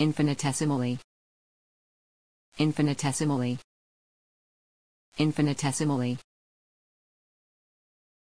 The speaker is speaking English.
infinitesimally infinitesimally infinitesimally